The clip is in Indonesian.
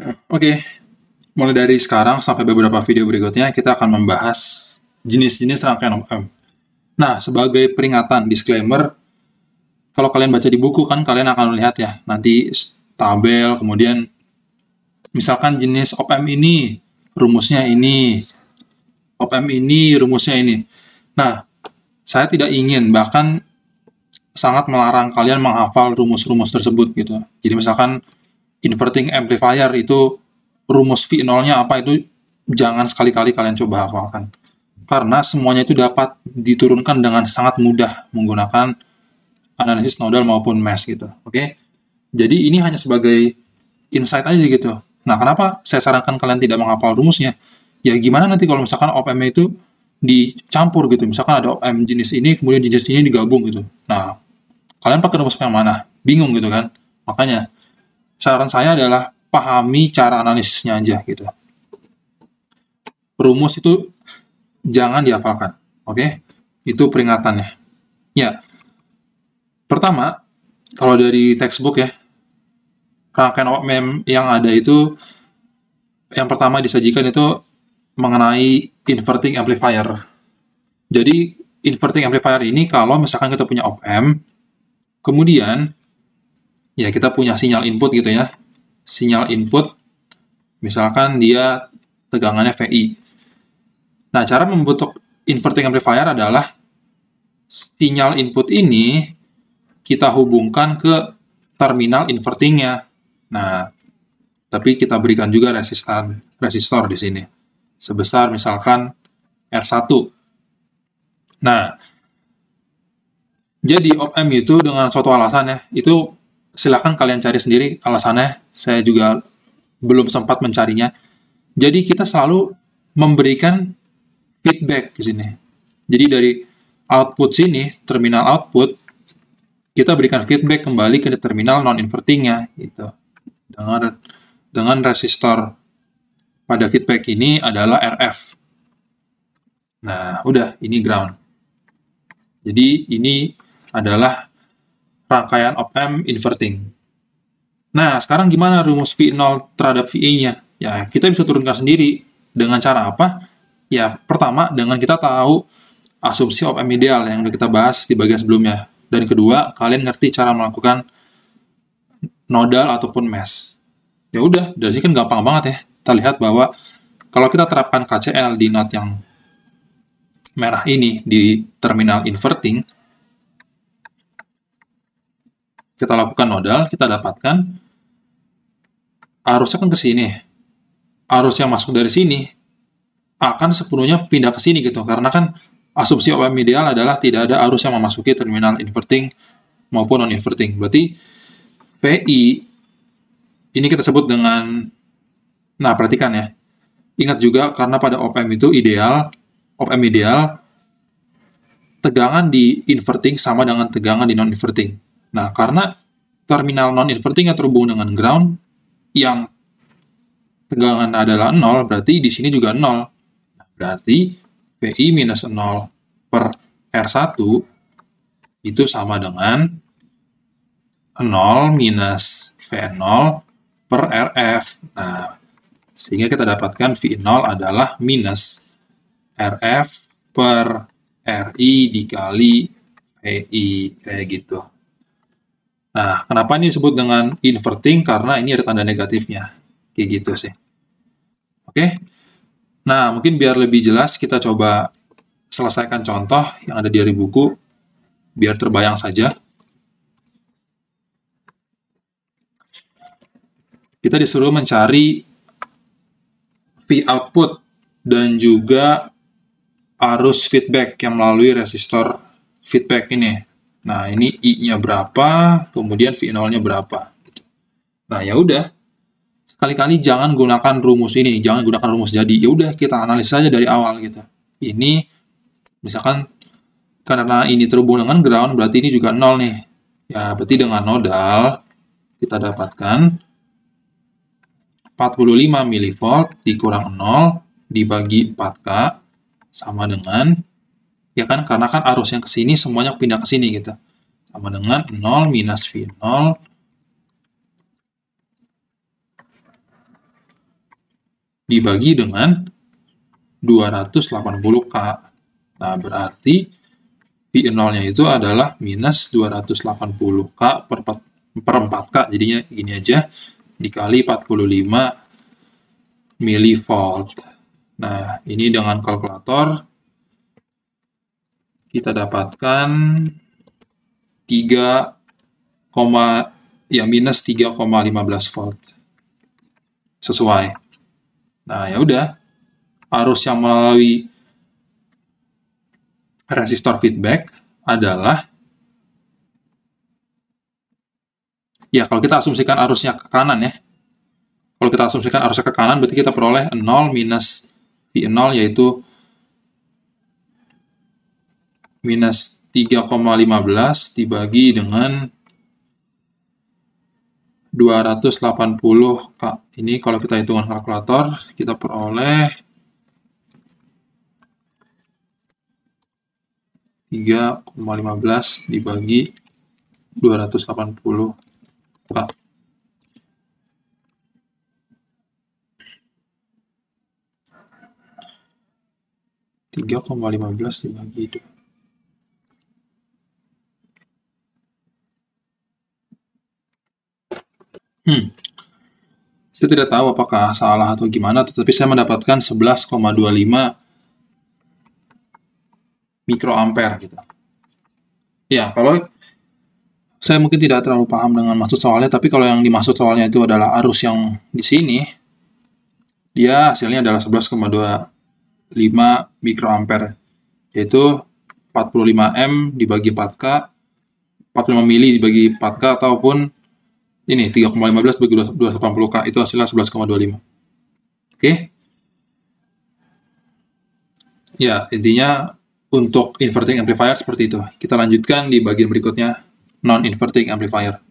Oke, okay. mulai dari sekarang sampai beberapa video berikutnya kita akan membahas jenis-jenis rangkaian OM. Nah, sebagai peringatan disclaimer, kalau kalian baca di buku kan kalian akan melihat ya nanti tabel kemudian misalkan jenis OPM ini rumusnya ini OPM ini rumusnya ini. Nah, saya tidak ingin bahkan sangat melarang kalian menghafal rumus-rumus tersebut gitu. Jadi misalkan inverting amplifier itu rumus V nolnya apa itu jangan sekali-kali kalian coba hafalkan karena semuanya itu dapat diturunkan dengan sangat mudah menggunakan analisis nodal maupun mesh gitu. Oke. Okay? Jadi ini hanya sebagai insight aja gitu. Nah, kenapa saya sarankan kalian tidak menghafal rumusnya? Ya gimana nanti kalau misalkan OPM itu dicampur gitu. Misalkan ada OPM jenis ini kemudian jenis ini digabung gitu. Nah, kalian pakai rumus yang mana? Bingung gitu kan? Makanya saran saya adalah pahami cara analisisnya aja gitu. Rumus itu jangan dihafalkan, oke? Okay? Itu peringatannya. Ya, pertama kalau dari textbook ya rangkaian mem yang ada itu yang pertama disajikan itu mengenai inverting amplifier. Jadi inverting amplifier ini kalau misalkan kita punya op amp, kemudian ya kita punya sinyal input gitu ya. Sinyal input, misalkan dia tegangannya VI. Nah, cara membentuk inverting amplifier adalah sinyal input ini kita hubungkan ke terminal invertingnya. Nah, tapi kita berikan juga resistan, resistor di sini. Sebesar misalkan R1. Nah, jadi op-amp itu dengan suatu alasan ya, itu silakan kalian cari sendiri alasannya. Saya juga belum sempat mencarinya. Jadi kita selalu memberikan feedback di sini. Jadi dari output sini, terminal output, kita berikan feedback kembali ke terminal non-invertingnya gitu. Dengan dengan resistor pada feedback ini adalah RF. Nah, udah ini ground. Jadi ini adalah rangkaian op-amp inverting. Nah, sekarang gimana rumus V0 terhadap vE nya Ya, kita bisa turunkan sendiri. Dengan cara apa? Ya, pertama, dengan kita tahu asumsi op-amp ideal yang udah kita bahas di bagian sebelumnya. Dan kedua, kalian ngerti cara melakukan nodal ataupun mesh. Ya udah, dari sini kan gampang banget ya. Kita lihat bahwa kalau kita terapkan KCL di node yang merah ini di terminal inverting, kita lakukan nodal, kita dapatkan arusnya kan ke sini. Arus yang masuk dari sini akan sepenuhnya pindah ke sini gitu. Karena kan asumsi OPM ideal adalah tidak ada arus yang memasuki terminal inverting maupun non-inverting. Berarti PI ini kita sebut dengan nah perhatikan ya. Ingat juga karena pada OPM itu ideal, OPM ideal tegangan di inverting sama dengan tegangan di non-inverting Nah, karena terminal non-inverting yang terhubung dengan ground yang tegangan adalah 0, berarti di sini juga 0. Nah, berarti VI minus 0 per R1 itu sama dengan 0 minus V0 per RF. Nah, sehingga kita dapatkan V0 adalah minus RF per RI dikali VI, kayak gitu. Nah, kenapa ini disebut dengan inverting? Karena ini ada tanda negatifnya. Kayak gitu sih. Oke. Nah, mungkin biar lebih jelas kita coba selesaikan contoh yang ada dari buku biar terbayang saja. Kita disuruh mencari V output dan juga arus feedback yang melalui resistor feedback ini. Nah, ini I-nya berapa, kemudian V0-nya berapa. Nah, ya udah. Sekali-kali jangan gunakan rumus ini, jangan gunakan rumus jadi. Ya udah, kita analisa aja dari awal gitu. Ini misalkan karena ini terhubung dengan ground, berarti ini juga 0 nih. Ya, berarti dengan nodal kita dapatkan 45 mV dikurang 0 dibagi 4K sama dengan ya kan karena kan arus yang kesini semuanya pindah ke sini gitu sama dengan 0 minus V0 dibagi dengan 280K. Nah, berarti V0-nya itu adalah minus 280K per, per 4K. Jadinya gini aja, dikali 45 milivolt. Nah, ini dengan kalkulator kita dapatkan 3, ya minus 3,15 volt. Sesuai. Nah, ya udah. Arus yang melalui resistor feedback adalah ya kalau kita asumsikan arusnya ke kanan ya. Kalau kita asumsikan arusnya ke kanan berarti kita peroleh 0 minus V0 yaitu minus 3,15 dibagi dengan 280K. Ini kalau kita hitungan kalkulator, kita peroleh 3,15 dibagi 280K. Tiga koma lima belas dibagi dua. Saya tidak tahu apakah salah atau gimana, tetapi saya mendapatkan 11,25 mikroampere gitu. Ya, kalau saya mungkin tidak terlalu paham dengan maksud soalnya, tapi kalau yang dimaksud soalnya itu adalah arus yang di sini, dia hasilnya adalah 11,25 mikroampere, yaitu 45 M dibagi 4K, 45 mili dibagi 4K ataupun ini 3,15 bagi 280K itu hasilnya 11,25 oke okay? ya intinya untuk inverting amplifier seperti itu kita lanjutkan di bagian berikutnya non inverting amplifier